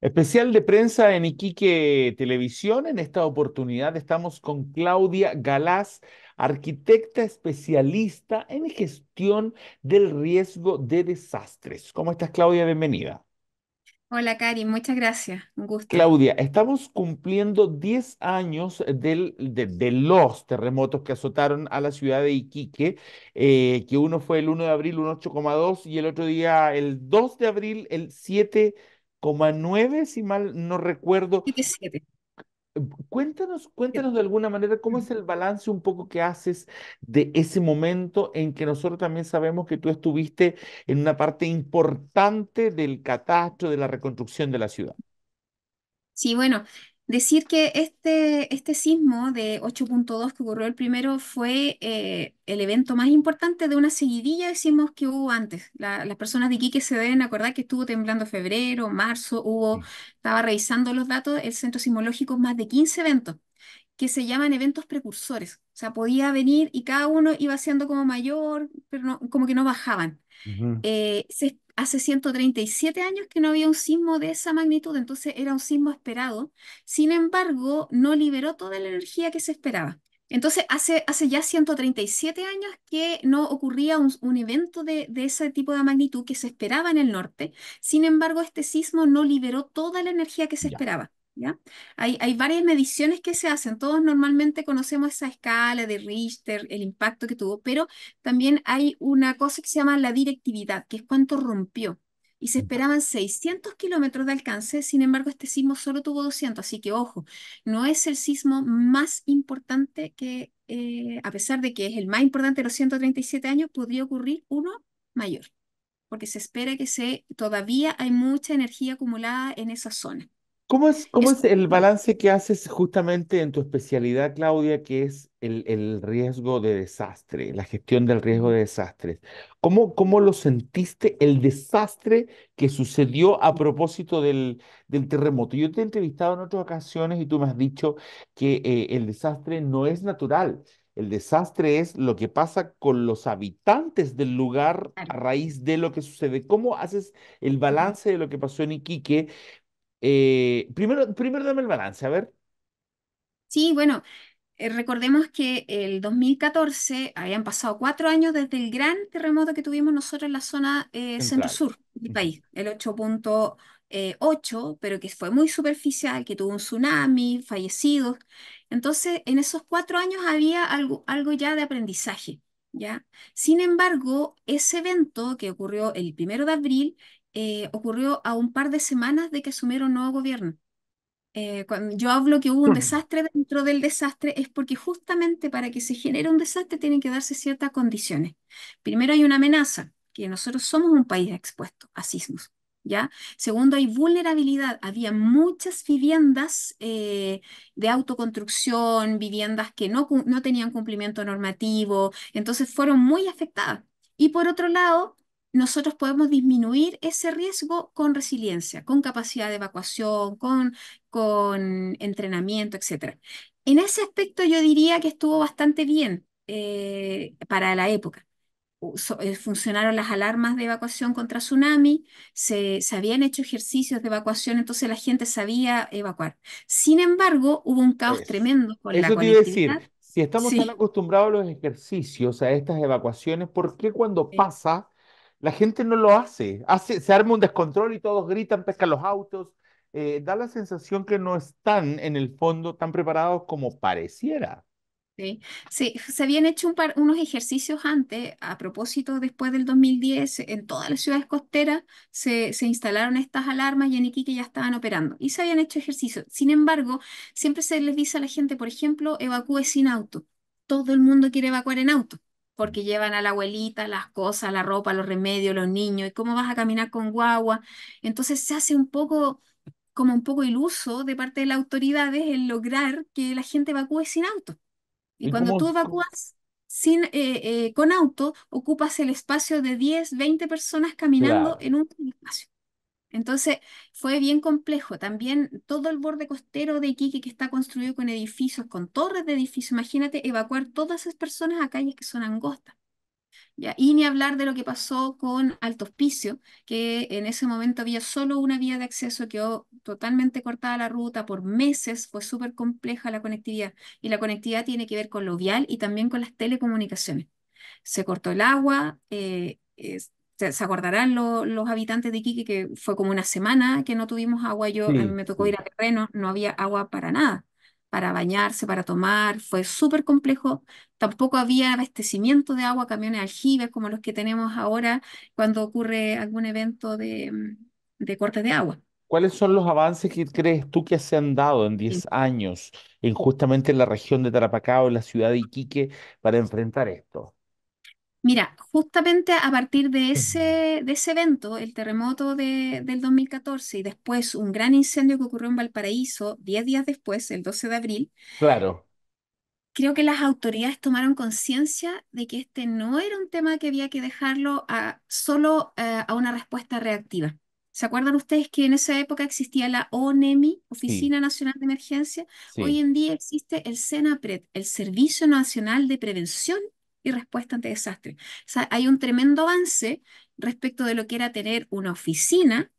Especial de prensa en Iquique Televisión. En esta oportunidad estamos con Claudia Galás, arquitecta especialista en gestión del riesgo de desastres. ¿Cómo estás, Claudia? Bienvenida. Hola, Cari, muchas gracias. Un gusto. Claudia, estamos cumpliendo 10 años del, de, los terremotos que azotaron a la ciudad de Iquique, eh, que uno fue el 1 de abril, un 8,2, y el otro día, el 2 de abril, el 7 9, si mal no recuerdo. 7. Cuéntanos, cuéntanos de alguna manera cómo es el balance un poco que haces de ese momento en que nosotros también sabemos que tú estuviste en una parte importante del catastro, de la reconstrucción de la ciudad. Sí, bueno, Decir que este, este sismo de 8.2 que ocurrió el primero fue eh, el evento más importante de una seguidilla de sismos que hubo antes. La, las personas de que se deben acordar que estuvo temblando febrero, marzo, hubo, mm. estaba revisando los datos, el Centro Sismológico, más de 15 eventos que se llaman eventos precursores. O sea, podía venir y cada uno iba siendo como mayor, pero como que no bajaban. Eh, hace 137 años que no había un sismo de esa magnitud, entonces era un sismo esperado. Sin embargo, no liberó toda la energía que se esperaba. Entonces, hace, hace ya 137 años que no ocurría un, evento de, ese tipo de magnitud que se esperaba en el norte. Sin embargo, este sismo no liberó toda la energía que se esperaba. Hay, varias mediciones que se hacen. Todos normalmente conocemos esa escala de Richter, el impacto que tuvo, pero también hay una cosa que se llama la directividad, que es cuánto rompió. Y se esperaban 600 kilómetros de alcance, sin embargo, este sismo solo tuvo 200, así que ojo, no es el sismo más importante que, eh, a pesar de que es el más importante de los 137 años, podría ocurrir uno mayor, porque se espera que se, todavía hay mucha energía acumulada en esa zona. ¿Cómo es, cómo es el balance que haces justamente en tu especialidad, Claudia, que es el, riesgo de desastre, la gestión del riesgo de desastres? ¿Cómo, cómo lo sentiste el desastre que sucedió a propósito del, del terremoto? Yo te he entrevistado en otras ocasiones y tú me has dicho que eh, el desastre no es natural. El desastre es lo que pasa con los habitantes del lugar a raíz de lo que sucede. ¿Cómo haces el balance de lo que pasó en Iquique eh, primero, primero dame el balance, a ver. Sí, bueno, eh, recordemos que el 2014 habían pasado cuatro años desde el gran terremoto que tuvimos nosotros en la zona eh, centro-sur del país, el 8.8, pero que fue muy superficial, que tuvo un tsunami, fallecidos. Entonces, en esos cuatro años había algo, algo ya de aprendizaje. ¿Ya? Sin embargo, ese evento que ocurrió el primero de abril eh, ocurrió a un par de semanas de que asumieron nuevo gobierno. Eh, yo hablo que hubo un mm. desastre dentro del desastre es porque justamente para que se genere un desastre tienen que darse ciertas condiciones. Primero hay una amenaza, que nosotros somos un país expuesto a sismos. ¿Ya? Segundo, hay vulnerabilidad. Había muchas viviendas eh, de autoconstrucción, viviendas que no tenían cumplimiento normativo, entonces fueron muy afectadas. Y por otro lado, nosotros podemos disminuir ese riesgo con resiliencia, con capacidad de evacuación, con, con entrenamiento, etc. En ese aspecto yo diría que estuvo bastante bien eh, para la época. Eh, funcionaron las alarmas de evacuación contra tsunami, se, se habían hecho ejercicios de evacuación, entonces la gente sabía evacuar. Sin embargo, hubo un caos pues, tremendo con eso la Decir, si estamos tan acostumbrados a los ejercicios, a estas evacuaciones, ¿por qué cuando pasa la gente no lo hace. hace se arma un descontrol y todos gritan, pescan los autos. Eh, da la sensación que no están en el fondo tan preparados como pareciera. Sí, se habían hecho un par, unos ejercicios antes, a propósito, después del 2010, en todas las ciudades costeras se, se instalaron estas alarmas y en Iquique ya estaban operando y se habían hecho ejercicios. Sin embargo, siempre se les dice a la gente, por ejemplo, evacúe sin auto. Todo el mundo quiere evacuar en auto porque llevan a la abuelita las cosas, la ropa, los remedios, los niños, y cómo vas a caminar con guagua. Entonces se hace un poco como un poco iluso de parte de las autoridades el lograr que la gente evacúe sin auto. Y, cuando tú evacúas sin, eh, eh, con auto, ocupas el espacio de 10, 20 personas caminando en un espacio. Entonces fue bien complejo. También todo el borde costero de Iquique que está construido con edificios, con torres de edificios. Imagínate evacuar todas esas personas a calles que son angostas. ¿ya? Y ni hablar de lo que pasó con Alto Hospicio, que en ese momento había solo una vía de acceso, quedó totalmente cortada la ruta por meses, fue súper compleja la conectividad. Y la conectividad tiene que ver con lo vial y también con las telecomunicaciones. Se cortó el agua, eh, se acordarán los, habitantes de Iquique que fue como una semana que no tuvimos agua. Yo me tocó ir al terreno, no había agua para nada, para bañarse, para tomar. Fue súper complejo. Tampoco había abastecimiento de agua, camiones aljibes como los que tenemos ahora cuando ocurre algún evento de, mm, corte de agua. ¿Cuáles son los avances que crees tú que se han dado en 10 años en justamente en la región de Tarapacao, en la ciudad de Iquique, para enfrentar esto? Mira, justamente a partir de ese, de ese evento, el terremoto del 2014 y después un gran incendio que ocurrió en Valparaíso, 10 días después, el 12 de abril, Claro, creo que las autoridades tomaron conciencia de que este no era un tema que había que dejarlo a, solo eh, a una respuesta reactiva. ¿Se acuerdan ustedes que en esa época existía la ONEMI, Oficina Nacional de Emergencia? Hoy en día existe el SENAPRED, el Servicio Nacional de Prevención y respuesta ante desastre. O sea, hay un tremendo avance respecto de lo que era tener una oficina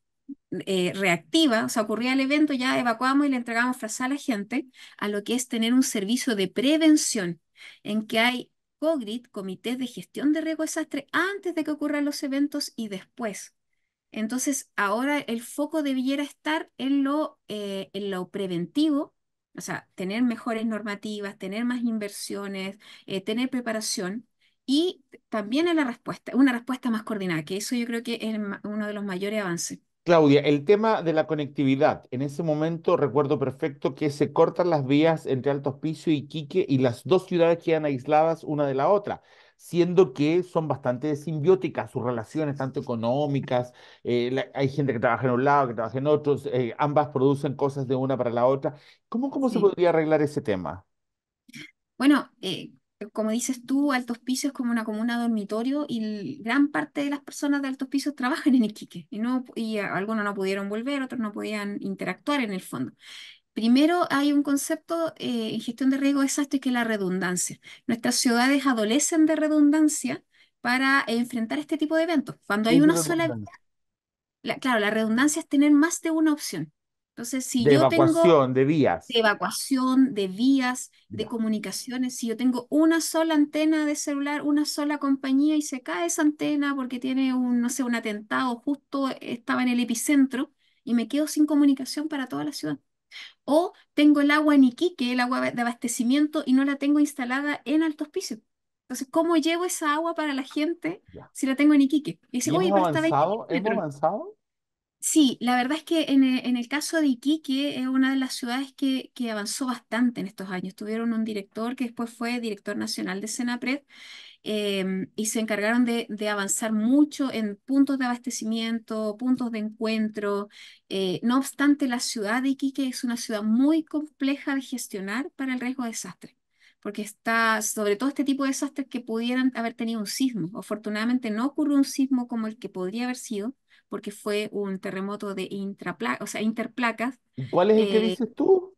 eh, reactiva, o sea, ocurría el evento, ya evacuamos y le entregamos frazada a la gente, a lo que es tener un servicio de prevención, en que hay COGRID, Comité de Gestión de Riesgo Desastre, antes de que ocurran los eventos y después. Entonces, ahora el foco debiera estar en lo, eh, en lo preventivo o sea, tener mejores normativas, tener más inversiones, eh, tener preparación y también en la respuesta, una respuesta más coordinada, que eso yo creo que es uno de los mayores avances. Claudia, el tema de la conectividad. En ese momento recuerdo perfecto que se cortan las vías entre Alto Hospicio y Quique y las dos ciudades quedan aisladas una de la otra siendo que son bastante simbióticas sus relaciones, tanto económicas, eh, hay gente que trabaja en un lado, que trabaja en otro, eh, ambas producen cosas de una para la otra. ¿Cómo, cómo se podría arreglar ese tema? Bueno, eh, como dices tú, Altos Pisos es como una comuna dormitorio y gran parte de las personas de Altos Pisos trabajan en Iquique y, no, y algunos no pudieron volver, otros no podían interactuar en el fondo. Primero hay un concepto eh, en gestión de riesgo exacto y que es la redundancia. Nuestras ciudades adolecen de redundancia para enfrentar este tipo de eventos. Cuando hay una sola claro, la redundancia es tener más de una opción. Entonces, si de evacuación, de vías, de evacuación, de vías, de comunicaciones, si yo tengo una sola antena de celular, una sola compañía y se cae esa antena porque tiene un no sé, un atentado justo estaba en el epicentro y me quedo sin comunicación para toda la ciudad. O tengo el agua en Iquique, el agua de abastecimiento, y no la tengo instalada en altos pisos Entonces, ¿cómo llevo esa agua para la gente si la tengo en Iquique? dice, avanzado? Sí, la verdad es que en el, caso de Iquique es una de las ciudades que, que avanzó bastante en estos años. Tuvieron un director que después fue director nacional de Senapred Em, y se encargaron de, de, avanzar mucho en puntos de abastecimiento, puntos de encuentro. Eh, no obstante, la ciudad de Iquique es una ciudad muy compleja de gestionar para el riesgo de desastre porque está sobre todo este tipo de desastres que pudieran haber tenido un sismo. Afortunadamente no ocurrió un sismo como el que podría haber sido, porque fue un terremoto de intraplaca o sea, interplacas. ¿Cuál es el que eh, dices tú?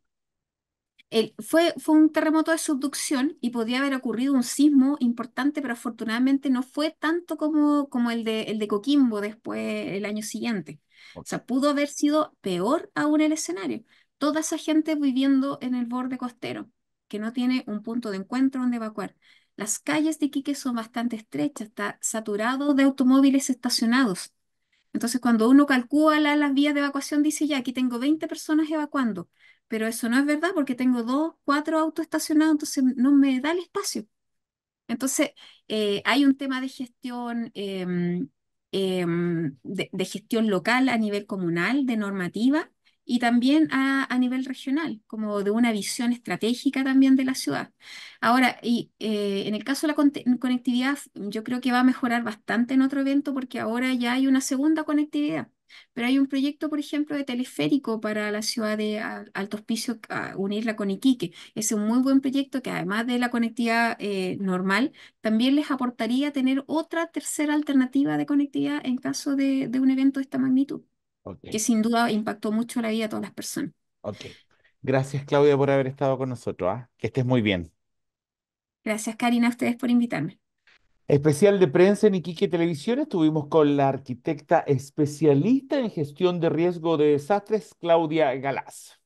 fue, fue un terremoto de subducción y podía haber ocurrido un sismo importante, pero afortunadamente no fue tanto como, como el, de, de Coquimbo después, el año siguiente. O sea, pudo haber sido peor aún el escenario. Toda esa gente viviendo en el borde costero, que no tiene un punto de encuentro donde evacuar. Las calles de Iquique son bastante estrechas, está saturado de automóviles estacionados. Entonces, cuando uno calcula las vías de evacuación, dice ya, aquí tengo 20 personas evacuando, pero eso no es verdad porque tengo dos, cuatro autos estacionados, entonces no me da el espacio. Entonces, eh, hay un tema de gestión, em, em, gestión local a nivel comunal, de normativa, y también a, a, nivel regional, como de una visión estratégica también de la ciudad. Ahora, y, eh, en el caso de la conectividad, yo creo que va a mejorar bastante en otro evento porque ahora ya hay una segunda conectividad. Pero hay un proyecto, por ejemplo, de teleférico para la ciudad de Alto Hospicio, a unirla con Iquique. Es un muy buen proyecto que además de la conectividad eh, normal, también les aportaría tener otra tercera alternativa de conectividad en caso de, un evento de esta magnitud, que sin duda impactó mucho la vida de todas las personas. Gracias, Claudia, por haber estado con nosotros. ¿ah? Que estés muy bien. Gracias, Karina, a ustedes por invitarme. Especial de prensa en Iquique Televisión estuvimos con la arquitecta especialista en gestión de riesgo de desastres, Claudia Galaz.